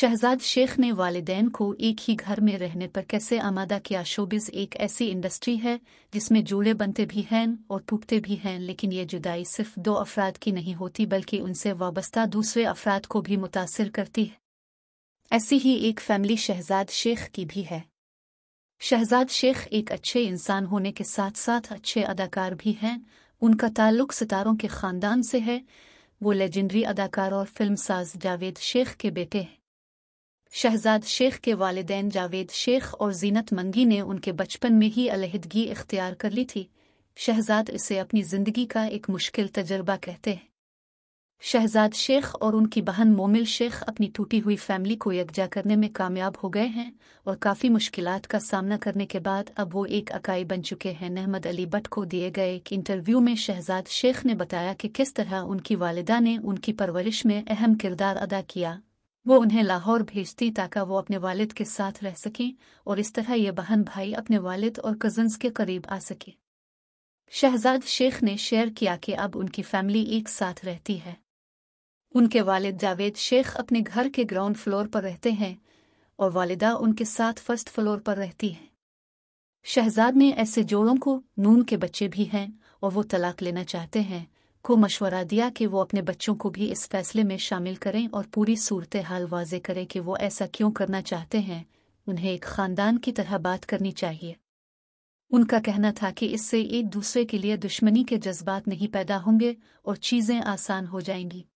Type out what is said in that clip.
शहजाद शेख ने वालदेन को एक ही घर में रहने पर कैसे आमादा किया शोबिज एक ऐसी इंडस्ट्री है जिसमें जूड़े बनते भी हैं और टूटते भी हैं लेकिन ये जुदाई सिर्फ दो अफराद की नहीं होती बल्कि उनसे वाबस्ता दूसरे अफराद को भी मुतासर करती है ऐसी ही एक फैमिली शहजाद शेख की भी है शहजाद शेख एक अच्छे इंसान होने के साथ साथ अच्छे अदाकार भी हैं उनका ताल्लुक सितारों के खानदान से है वो लेजेंडरी अदाकार और फिल्म साज जावेद शेख के बेटे हैं शहजाद शेख के वालदेन जावेद शेख और जीनत मंगी ने उनके बचपन में ही अलहदगी इख्तियार कर ली थी शहजाद इसे अपनी जिंदगी का एक मुश्किल तजर्बा कहते हैं शहजाद शेख और उनकी बहन मोमिल शेख अपनी टूटी हुई फैमिली को यकजा करने में कामयाब हो गए हैं और काफ़ी मुश्किल का सामना करने के बाद अब वो एक अकाई बन चुके हैं नहमद अली भट्ट को दिए गए एक इंटरव्यू में शहजाद शेख ने बताया कि किस तरह उनकी वालदा ने उनकी परवरिश में अहम किरदार अदा किया वो उन्हें लाहौर भेजती ताकि वो अपने वालिद के साथ रह सकें और इस तरह ये बहन भाई अपने वालिद और कजन्स के करीब आ सके शहजाद शेख ने शेयर किया कि अब उनकी फैमिली एक साथ रहती है उनके वालिद जावेद शेख अपने घर के ग्राउंड फ्लोर पर रहते हैं और वालिदा उनके साथ फर्स्ट फ्लोर पर रहती हैं शहजाद में ऐसे जोड़ों को नून के बच्चे भी हैं और वो तलाक लेना चाहते हैं को मशवरा दिया कि वो अपने बच्चों को भी इस फैसले में शामिल करें और पूरी सूरत हाल वाजे करें कि वो ऐसा क्यों करना चाहते हैं उन्हें एक खानदान की तरह बात करनी चाहिए उनका कहना था कि इससे एक दूसरे के लिए दुश्मनी के जज्बात नहीं पैदा होंगे और चीज़ें आसान हो जाएंगी